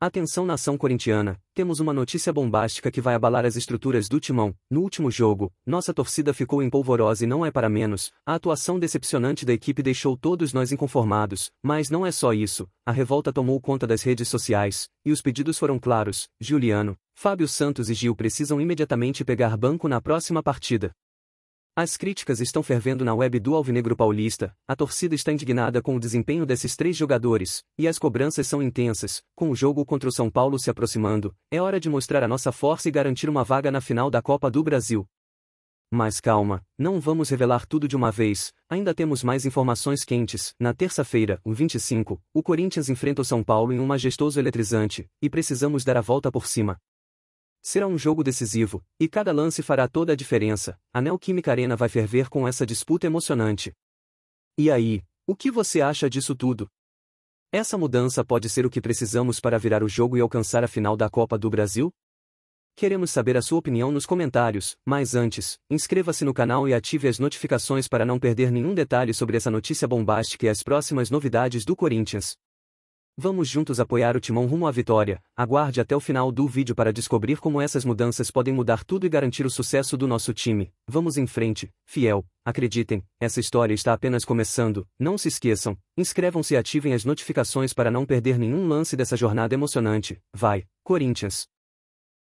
Atenção nação corintiana, temos uma notícia bombástica que vai abalar as estruturas do timão. No último jogo, nossa torcida ficou em polvorosa e não é para menos. A atuação decepcionante da equipe deixou todos nós inconformados, mas não é só isso. A revolta tomou conta das redes sociais e os pedidos foram claros. Juliano, Fábio Santos e Gil precisam imediatamente pegar banco na próxima partida. As críticas estão fervendo na web do Alvinegro Paulista, a torcida está indignada com o desempenho desses três jogadores, e as cobranças são intensas, com o jogo contra o São Paulo se aproximando, é hora de mostrar a nossa força e garantir uma vaga na final da Copa do Brasil. Mas calma, não vamos revelar tudo de uma vez, ainda temos mais informações quentes. Na terça-feira, o 25, o Corinthians enfrenta o São Paulo em um majestoso eletrizante, e precisamos dar a volta por cima. Será um jogo decisivo, e cada lance fará toda a diferença. A Neoquímica Arena vai ferver com essa disputa emocionante. E aí, o que você acha disso tudo? Essa mudança pode ser o que precisamos para virar o jogo e alcançar a final da Copa do Brasil? Queremos saber a sua opinião nos comentários, mas antes, inscreva-se no canal e ative as notificações para não perder nenhum detalhe sobre essa notícia bombástica e as próximas novidades do Corinthians. Vamos juntos apoiar o timão rumo à vitória. Aguarde até o final do vídeo para descobrir como essas mudanças podem mudar tudo e garantir o sucesso do nosso time. Vamos em frente, fiel. Acreditem, essa história está apenas começando. Não se esqueçam, inscrevam-se e ativem as notificações para não perder nenhum lance dessa jornada emocionante. Vai, Corinthians!